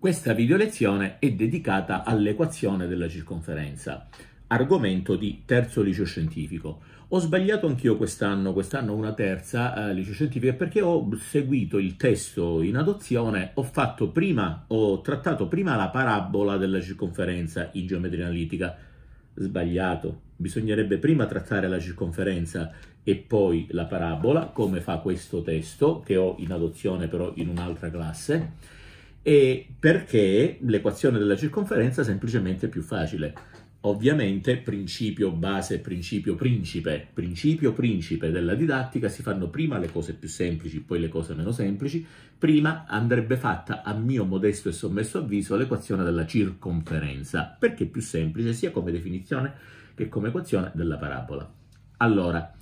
Questa video lezione è dedicata all'equazione della circonferenza, argomento di terzo liceo scientifico. Ho sbagliato anch'io quest'anno, quest'anno una terza eh, liceo scientifica, perché ho seguito il testo in adozione, ho, fatto prima, ho trattato prima la parabola della circonferenza in geometria analitica. Sbagliato, bisognerebbe prima trattare la circonferenza e poi la parabola, come fa questo testo che ho in adozione però in un'altra classe e perché l'equazione della circonferenza è semplicemente più facile. Ovviamente principio base, principio principe, principio principe della didattica si fanno prima le cose più semplici, poi le cose meno semplici. Prima andrebbe fatta, a mio modesto e sommesso avviso, l'equazione della circonferenza, perché è più semplice sia come definizione che come equazione della parabola. Allora,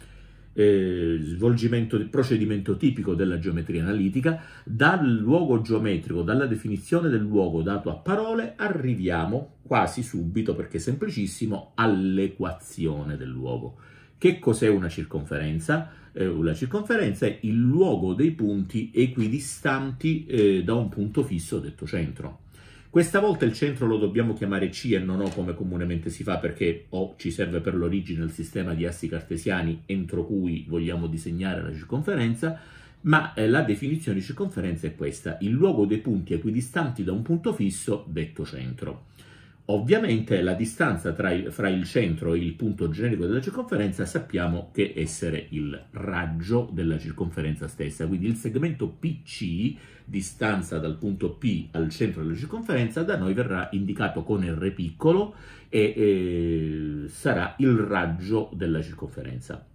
eh, svolgimento, procedimento tipico della geometria analitica, dal luogo geometrico, dalla definizione del luogo dato a parole, arriviamo quasi subito, perché è semplicissimo, all'equazione del luogo. Che cos'è una circonferenza? Eh, la circonferenza è il luogo dei punti equidistanti eh, da un punto fisso detto centro. Questa volta il centro lo dobbiamo chiamare C e non O come comunemente si fa perché O ci serve per l'origine del sistema di assi cartesiani entro cui vogliamo disegnare la circonferenza, ma eh, la definizione di circonferenza è questa, il luogo dei punti equidistanti da un punto fisso detto centro. Ovviamente la distanza tra il, fra il centro e il punto generico della circonferenza sappiamo che essere il raggio della circonferenza stessa, quindi il segmento PC, distanza dal punto P al centro della circonferenza, da noi verrà indicato con R piccolo e eh, sarà il raggio della circonferenza.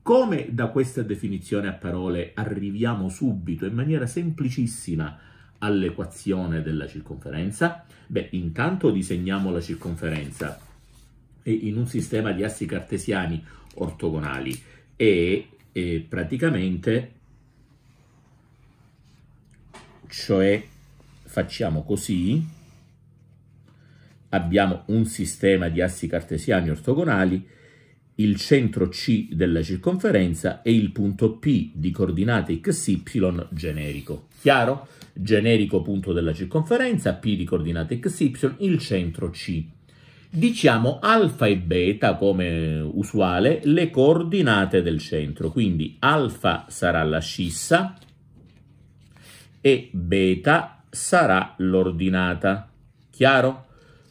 Come da questa definizione a parole arriviamo subito in maniera semplicissima all'equazione della circonferenza? Beh, intanto disegniamo la circonferenza in un sistema di assi cartesiani ortogonali e, e praticamente cioè facciamo così abbiamo un sistema di assi cartesiani ortogonali il centro C della circonferenza e il punto P di coordinate xy generico. Chiaro? Generico punto della circonferenza, P di coordinate xy, il centro C. Diciamo alfa e beta, come usuale, le coordinate del centro. Quindi alfa sarà la scissa e beta sarà l'ordinata. Chiaro?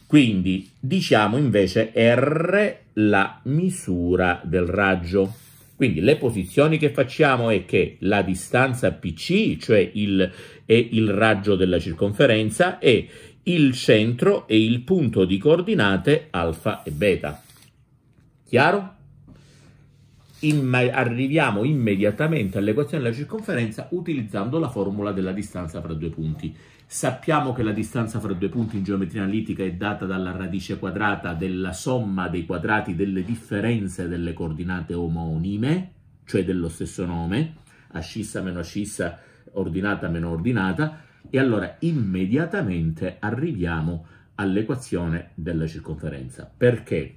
Quindi diciamo invece R la misura del raggio. Quindi le posizioni che facciamo è che la distanza PC, cioè il, è il raggio della circonferenza, e il centro e il punto di coordinate alfa e beta. Chiaro? Imm arriviamo immediatamente all'equazione della circonferenza utilizzando la formula della distanza fra due punti. Sappiamo che la distanza fra due punti in geometria analitica è data dalla radice quadrata della somma dei quadrati delle differenze delle coordinate omonime, cioè dello stesso nome, ascissa meno ascissa, ordinata meno ordinata, e allora immediatamente arriviamo all'equazione della circonferenza. Perché?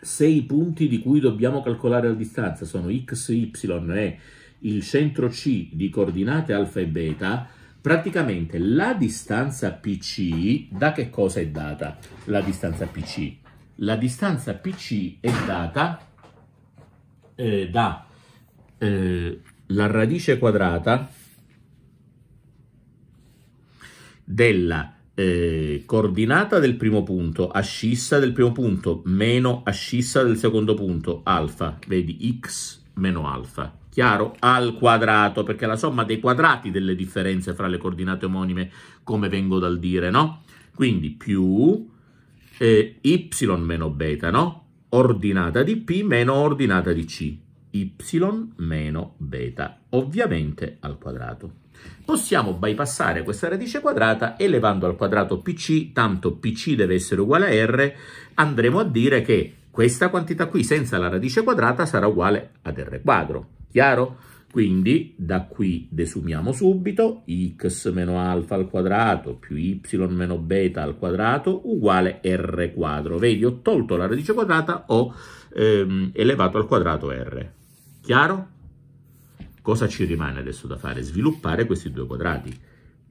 Se i punti di cui dobbiamo calcolare la distanza sono x, y e il centro C di coordinate alfa e beta, Praticamente la distanza PC, da che cosa è data la distanza PC? La distanza PC è data eh, da eh, la radice quadrata della eh, coordinata del primo punto, ascissa del primo punto, meno ascissa del secondo punto, alfa, vedi x meno alfa chiaro, al quadrato, perché è la somma dei quadrati delle differenze fra le coordinate omonime, come vengo dal dire, no? Quindi più eh, y meno beta, no? Ordinata di p meno ordinata di c, y meno beta, ovviamente al quadrato. Possiamo bypassare questa radice quadrata elevando al quadrato pc, tanto pc deve essere uguale a r, andremo a dire che questa quantità qui senza la radice quadrata sarà uguale ad r quadro. Chiaro? Quindi da qui desumiamo subito x meno alfa al quadrato più y meno beta al quadrato uguale r quadro. Vedi, ho tolto la radice quadrata, ho ehm, elevato al quadrato r. Chiaro? Cosa ci rimane adesso da fare? Sviluppare questi due quadrati.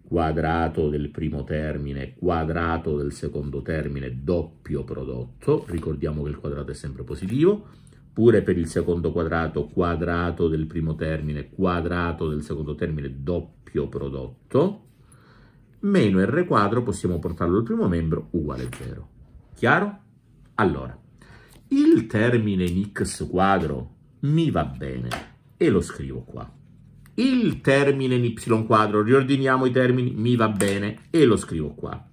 Quadrato del primo termine, quadrato del secondo termine, doppio prodotto. Ricordiamo che il quadrato è sempre positivo pure per il secondo quadrato, quadrato del primo termine, quadrato del secondo termine, doppio prodotto, meno r quadro possiamo portarlo al primo membro uguale 0. Chiaro? Allora, il termine in x quadro mi va bene e lo scrivo qua. Il termine in y quadro, riordiniamo i termini, mi va bene e lo scrivo qua.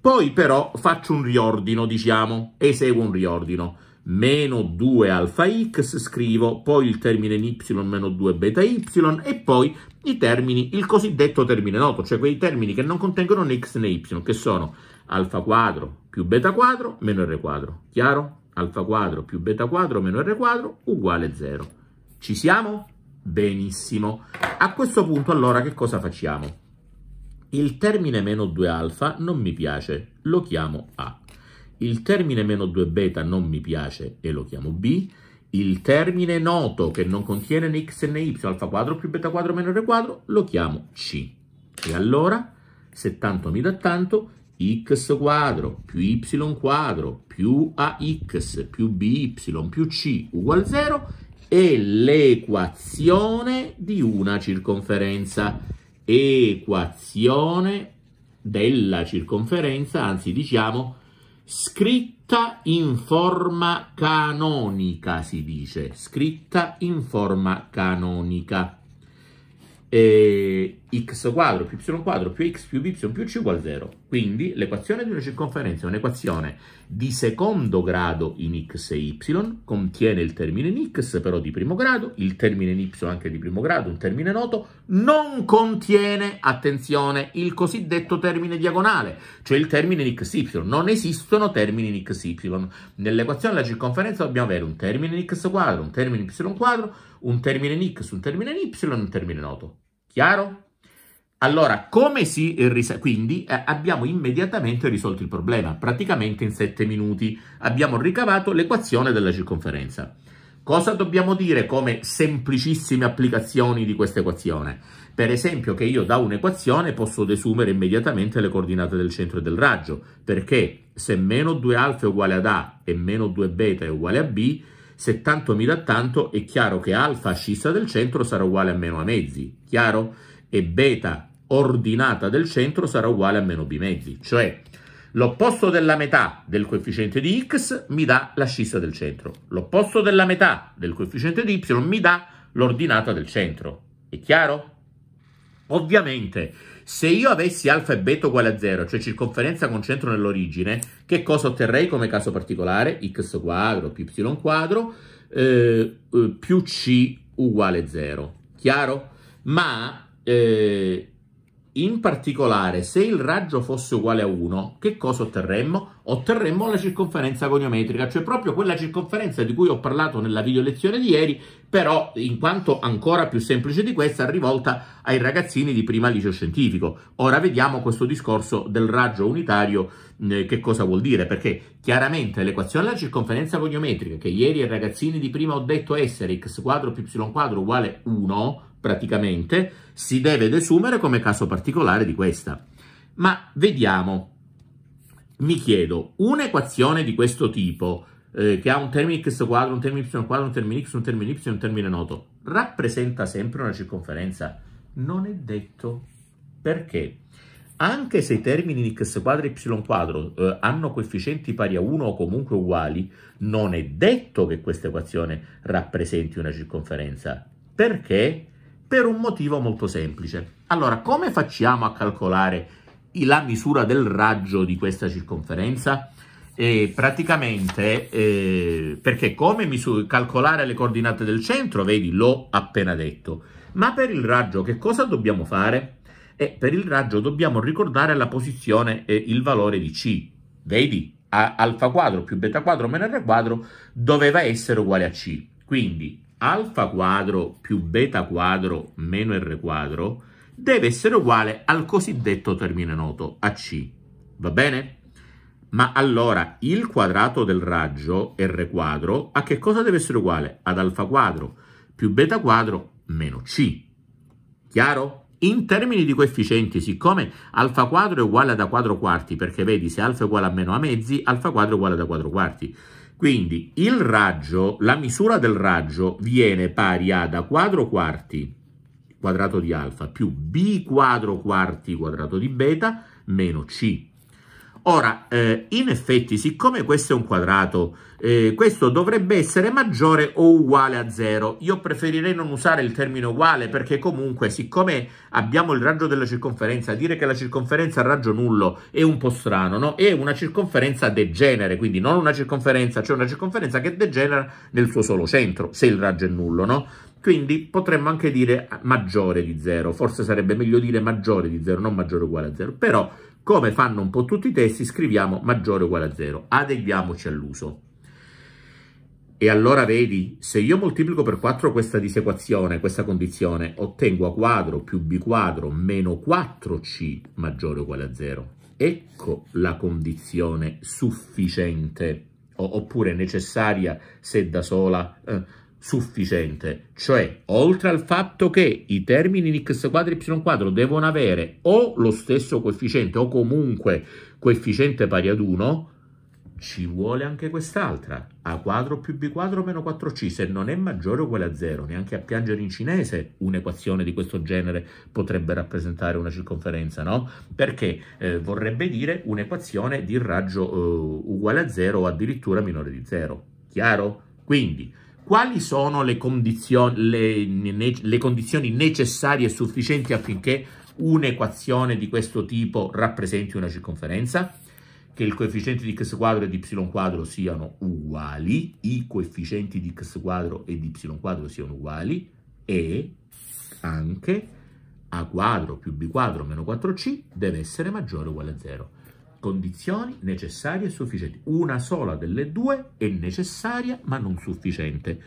Poi però faccio un riordino, diciamo, eseguo un riordino meno 2 alfa x, scrivo poi il termine in y meno 2 beta y e poi i termini, il cosiddetto termine noto, cioè quei termini che non contengono né x né y, che sono alfa quadro più beta quadro meno r quadro, chiaro? Alfa quadro più beta quadro meno r quadro uguale 0. Ci siamo? Benissimo. A questo punto allora che cosa facciamo? Il termine meno 2 alfa non mi piace, lo chiamo a. Il termine meno 2 beta non mi piace e lo chiamo B. Il termine noto che non contiene né x né y, alfa quadro più beta quadro meno r quadro, lo chiamo C. E allora, se tanto mi dà tanto, x quadro più y quadro più ax più by più c uguale 0 è l'equazione di una circonferenza. Equazione della circonferenza, anzi diciamo scritta in forma canonica, si dice, scritta in forma canonica. E x quadro più y quadro più x più y più c uguale 0. Quindi l'equazione di una circonferenza è un'equazione di secondo grado in x e y, contiene il termine in x però di primo grado, il termine in y anche di primo grado, un termine noto, non contiene, attenzione, il cosiddetto termine diagonale, cioè il termine in x y. Non esistono termini in x y. Nell'equazione della circonferenza dobbiamo avere un termine in x quadro, un termine in y quadro, un termine in x, un termine in y e un termine noto. Chiaro? Allora, come si risa- quindi eh, abbiamo immediatamente risolto il problema, praticamente in 7 minuti abbiamo ricavato l'equazione della circonferenza. Cosa dobbiamo dire come semplicissime applicazioni di questa equazione? Per esempio che io da un'equazione posso desumere immediatamente le coordinate del centro e del raggio, perché se meno 2α è uguale ad A e meno 2 β è uguale a B, se tanto mi dà tanto è chiaro che α ascissa del centro sarà uguale a meno a mezzi, chiaro? E beta ordinata del centro sarà uguale a meno b mezzi, cioè l'opposto della metà del coefficiente di x mi dà l'ascissa del centro, l'opposto della metà del coefficiente di y mi dà l'ordinata del centro. È chiaro? Ovviamente, se io avessi alfa e beta uguale a 0, cioè circonferenza con centro nell'origine, che cosa otterrei come caso particolare? x quadro più y quadro eh, eh più c uguale 0. Chiaro? Ma eh, in particolare, se il raggio fosse uguale a 1, che cosa otterremmo? Otterremmo la circonferenza goniometrica, cioè proprio quella circonferenza di cui ho parlato nella video lezione di ieri, però in quanto ancora più semplice di questa, rivolta ai ragazzini di prima liceo scientifico. Ora vediamo questo discorso del raggio unitario, eh, che cosa vuol dire, perché chiaramente l'equazione della circonferenza goniometrica, che ieri ai ragazzini di prima ho detto essere x quadro più y quadro uguale 1, praticamente, si deve desumere come caso particolare di questa. Ma vediamo, mi chiedo, un'equazione di questo tipo, eh, che ha un termine x quadro, un termine y quadro, un termine x, un termine y, un termine noto, rappresenta sempre una circonferenza? Non è detto. Perché? Anche se i termini di x quadro e y quadro eh, hanno coefficienti pari a 1 o comunque uguali, non è detto che questa equazione rappresenti una circonferenza. Perché? per un motivo molto semplice. Allora, come facciamo a calcolare la misura del raggio di questa circonferenza? E praticamente, eh, perché come calcolare le coordinate del centro, vedi, l'ho appena detto, ma per il raggio che cosa dobbiamo fare? E per il raggio dobbiamo ricordare la posizione e il valore di C, vedi? A alfa quadro più beta quadro meno r quadro doveva essere uguale a C. Quindi alfa quadro più beta quadro meno r quadro deve essere uguale al cosiddetto termine noto, AC. Va bene? Ma allora il quadrato del raggio, r quadro, a che cosa deve essere uguale? Ad alfa quadro più beta quadro meno C. Chiaro? In termini di coefficienti, siccome alfa quadro è uguale ad a quadro quarti, perché vedi, se alfa è uguale a meno a mezzi, alfa quadro è uguale ad a quadro quarti. Quindi il raggio, la misura del raggio viene pari a da quadro quarti quadrato di alfa più b quadro quarti quadrato di beta meno c Ora, eh, in effetti, siccome questo è un quadrato, eh, questo dovrebbe essere maggiore o uguale a 0. Io preferirei non usare il termine uguale perché comunque, siccome abbiamo il raggio della circonferenza, dire che la circonferenza ha raggio nullo è un po' strano, no? È una circonferenza degenere, quindi non una circonferenza, cioè una circonferenza che degenera nel suo solo centro, se il raggio è nullo, no? Quindi potremmo anche dire maggiore di 0, forse sarebbe meglio dire maggiore di 0, non maggiore o uguale a 0, però come fanno un po' tutti i testi, scriviamo maggiore uguale a 0. Adeguiamoci all'uso. E allora vedi, se io moltiplico per 4 questa disequazione, questa condizione, ottengo a quadro più b quadro meno 4c maggiore uguale a 0. Ecco la condizione sufficiente, oppure necessaria se da sola... Eh, sufficiente, cioè oltre al fatto che i termini in x quadro y quadro devono avere o lo stesso coefficiente o comunque coefficiente pari ad 1, ci vuole anche quest'altra, a quadro più b quadro meno 4c, se non è maggiore o uguale a 0, neanche a piangere in cinese un'equazione di questo genere potrebbe rappresentare una circonferenza, no? Perché eh, vorrebbe dire un'equazione di raggio eh, uguale a 0 o addirittura minore di 0, chiaro? Quindi quali sono le condizioni, le, le condizioni necessarie e sufficienti affinché un'equazione di questo tipo rappresenti una circonferenza? Che il coefficiente di x quadro e di y quadro siano uguali, i coefficienti di x quadro e di y quadro siano uguali e anche a quadro più b quadro meno 4c deve essere maggiore o uguale a 0 condizioni necessarie e sufficienti. Una sola delle due è necessaria ma non sufficiente.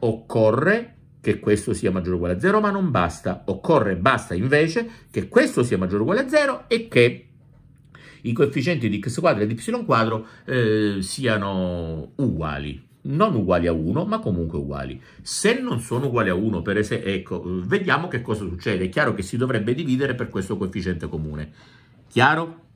Occorre che questo sia maggiore o uguale a 0, ma non basta. Occorre, basta invece, che questo sia maggiore o uguale a 0 e che i coefficienti di x quadro e di y quadro eh, siano uguali. Non uguali a 1, ma comunque uguali. Se non sono uguali a 1, per esempio, ecco, vediamo che cosa succede. È chiaro che si dovrebbe dividere per questo coefficiente comune. Chiaro?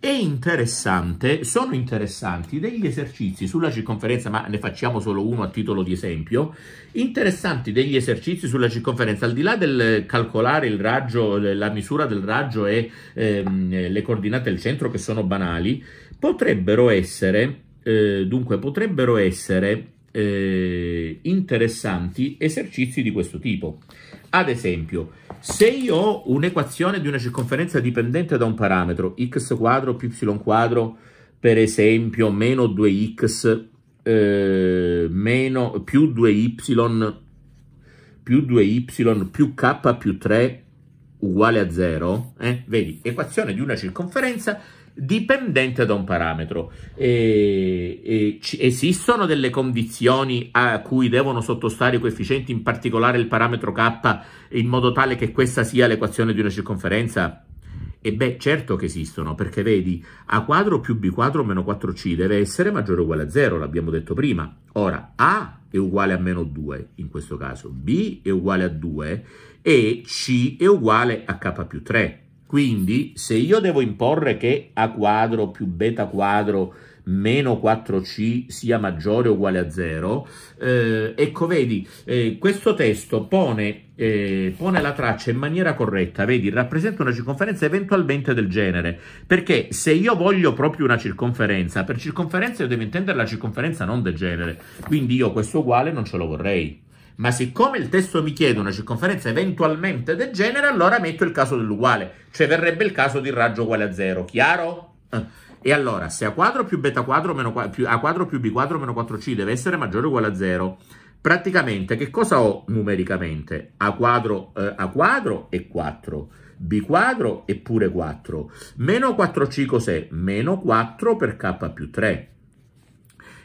È interessante, sono interessanti degli esercizi sulla circonferenza, ma ne facciamo solo uno a titolo di esempio, interessanti degli esercizi sulla circonferenza, al di là del calcolare il raggio, la misura del raggio e ehm, le coordinate del centro che sono banali, potrebbero essere, eh, dunque, potrebbero essere eh, interessanti esercizi di questo tipo. Ad esempio, se io ho un'equazione di una circonferenza dipendente da un parametro, x quadro più y quadro, per esempio, meno 2x eh, meno, più 2y più 2y più k più 3 uguale a 0, eh? vedi, equazione di una circonferenza dipendente da un parametro. E, e, esistono delle condizioni a cui devono sottostare i coefficienti, in particolare il parametro k, in modo tale che questa sia l'equazione di una circonferenza? E beh, certo che esistono, perché vedi, a quadro più b quadro meno 4c deve essere maggiore o uguale a 0, l'abbiamo detto prima. Ora, a è uguale a meno 2 in questo caso, b è uguale a 2 e c è uguale a k più 3. Quindi se io devo imporre che a quadro più beta quadro meno 4c sia maggiore o uguale a 0, eh, ecco vedi, eh, questo testo pone, eh, pone, la traccia in maniera corretta, vedi, rappresenta una circonferenza eventualmente del genere, perché se io voglio proprio una circonferenza, per circonferenza io devo intendere la circonferenza non del genere, quindi io questo uguale non ce lo vorrei ma siccome il testo mi chiede una circonferenza eventualmente degenera, allora metto il caso dell'uguale, cioè verrebbe il caso di raggio uguale a zero, chiaro? Eh, e allora, se a quadro più beta quadro meno più, a quadro più b quadro meno 4c deve essere maggiore o uguale a zero, praticamente che cosa ho numericamente? a quadro, eh, a quadro è 4 b quadro è pure 4. Meno 4c cos'è? Meno 4 per k più 3.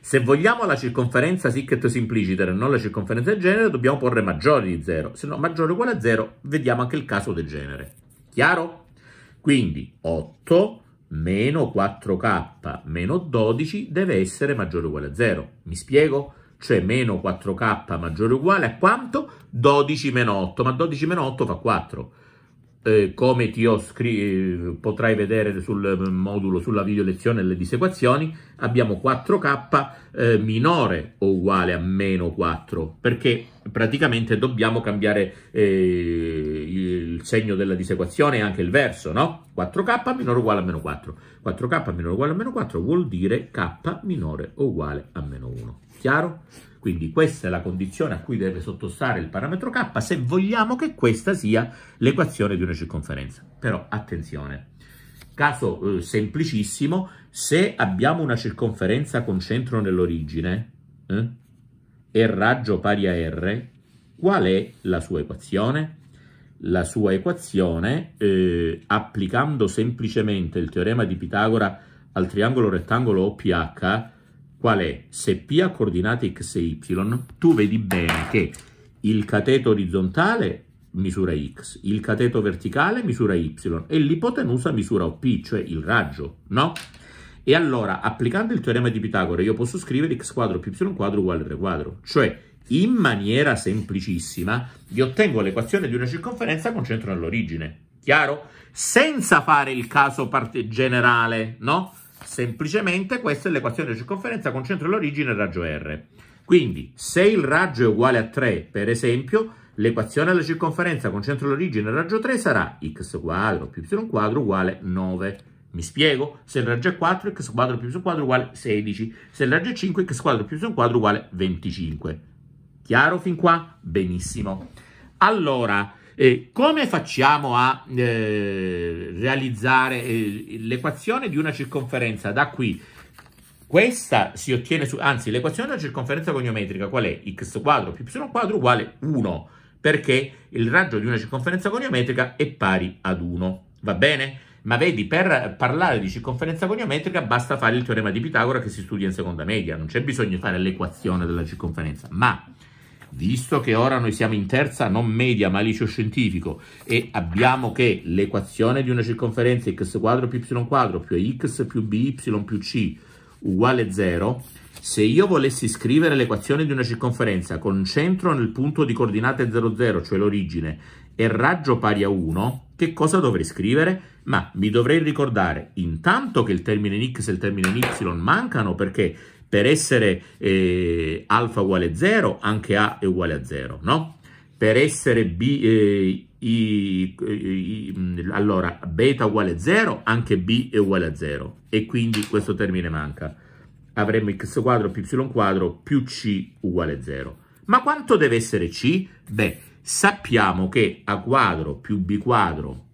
Se vogliamo la circonferenza siccet simpliciter, non la circonferenza del genere, dobbiamo porre maggiore di 0, se no maggiore o uguale a 0, vediamo anche il caso del genere. Chiaro? Quindi 8 meno 4k meno 12 deve essere maggiore o uguale a 0. Mi spiego? Cioè meno 4k maggiore o uguale a quanto? 12 meno 8, ma 12 meno 8 fa 4. Eh, come ti ho eh, potrai vedere sul eh, modulo, sulla video lezione le disequazioni, abbiamo 4k eh, minore o uguale a meno 4, perché praticamente dobbiamo cambiare eh, il segno della disequazione e anche il verso, no? 4k minore o uguale a meno 4. 4k minore o uguale a meno 4 vuol dire k minore o uguale a meno 1. Chiaro? Quindi questa è la condizione a cui deve sottostare il parametro k se vogliamo che questa sia l'equazione di una circonferenza. Però attenzione, caso eh, semplicissimo, se abbiamo una circonferenza con centro nell'origine, eh, e raggio pari a r, qual è la sua equazione? La sua equazione, eh, applicando semplicemente il teorema di Pitagora al triangolo rettangolo OPH, qual è? Se P ha coordinate x e y, tu vedi bene che il cateto orizzontale misura x, il cateto verticale misura y e l'ipotenusa misura OP, cioè il raggio, no? E allora, applicando il teorema di Pitagora, io posso scrivere x quadro più y quadro uguale 3 quadro, cioè in maniera semplicissima vi ottengo l'equazione di una circonferenza con centro nell'origine, chiaro? Senza fare il caso generale, no? Semplicemente questa è l'equazione della circonferenza con centro e raggio R. Quindi, se il raggio è uguale a 3, per esempio, l'equazione alla circonferenza con centro e raggio 3 sarà x quadro più y quadro uguale 9. Mi spiego? Se il raggio è 4, x quadro più y quadro uguale 16. Se il raggio è 5, x quadro più y quadro uguale 25. Chiaro fin qua? Benissimo. Allora, e come facciamo a eh, realizzare eh, l'equazione di una circonferenza da qui? Questa si ottiene su, anzi, l'equazione della circonferenza goniometrica qual è? x quadro più y quadro uguale 1, perché il raggio di una circonferenza goniometrica è pari ad 1, va bene? Ma vedi, per parlare di circonferenza goniometrica basta fare il teorema di Pitagora che si studia in seconda media, non c'è bisogno di fare l'equazione della circonferenza, ma visto che ora noi siamo in terza non media ma liceo scientifico e abbiamo che l'equazione di una circonferenza x quadro più y quadro più x più by più c uguale 0, se io volessi scrivere l'equazione di una circonferenza con centro nel punto di coordinate 0, 0, cioè l'origine, e raggio pari a 1, che cosa dovrei scrivere? Ma mi dovrei ricordare intanto che il termine in x e il termine in y mancano perché per essere eh, alfa uguale 0, anche A è uguale a 0, no? Per essere B, eh, I, I, allora, beta uguale 0, anche B è uguale a 0. E quindi questo termine manca. Avremo x quadro più y quadro più c uguale a 0. Ma quanto deve essere c? Beh, sappiamo che a quadro più b quadro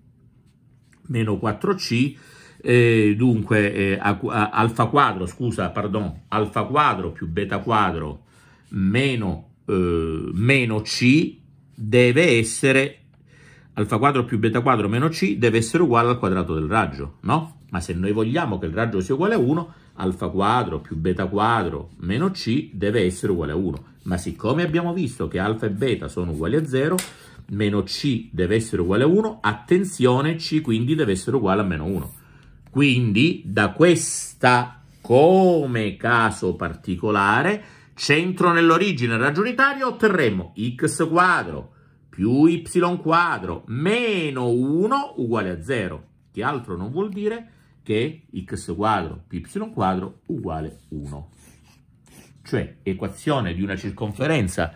meno 4c eh, dunque eh, a, a, alfa quadro, scusa, pardon, alfa quadro più beta quadro meno, eh, meno c deve essere alfa quadro più beta quadro meno c deve essere uguale al quadrato del raggio, no? Ma se noi vogliamo che il raggio sia uguale a 1, alfa quadro più beta quadro meno c deve essere uguale a 1. Ma siccome abbiamo visto che alfa e beta sono uguali a 0, meno c deve essere uguale a 1, attenzione, c quindi deve essere uguale a meno 1. Quindi da questa come caso particolare, centro nell'origine raggio otterremo x quadro più y quadro meno 1 uguale a 0, che altro non vuol dire che x quadro più y quadro uguale 1. Cioè equazione di una circonferenza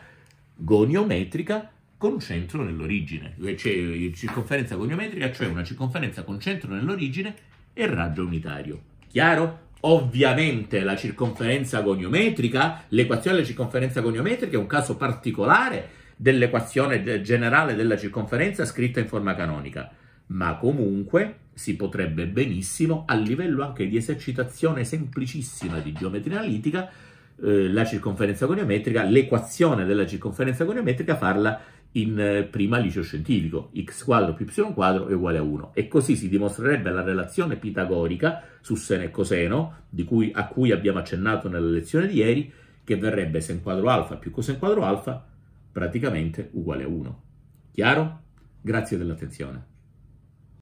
goniometrica con centro nell'origine, cioè circonferenza goniometrica, cioè una circonferenza con centro nell'origine e raggio unitario. Chiaro? Ovviamente la circonferenza goniometrica, l'equazione della circonferenza goniometrica è un caso particolare dell'equazione generale della circonferenza scritta in forma canonica, ma comunque si potrebbe benissimo, a livello anche di esercitazione semplicissima di geometria analitica, eh, la circonferenza goniometrica, l'equazione della circonferenza goniometrica farla in eh, prima liceo scientifico, x quadro più y quadro è uguale a 1. E così si dimostrerebbe la relazione pitagorica su seno e coseno, cui, a cui abbiamo accennato nella lezione di ieri, che verrebbe sen quadro alfa più cosen quadro alfa praticamente uguale a 1. Chiaro? Grazie dell'attenzione.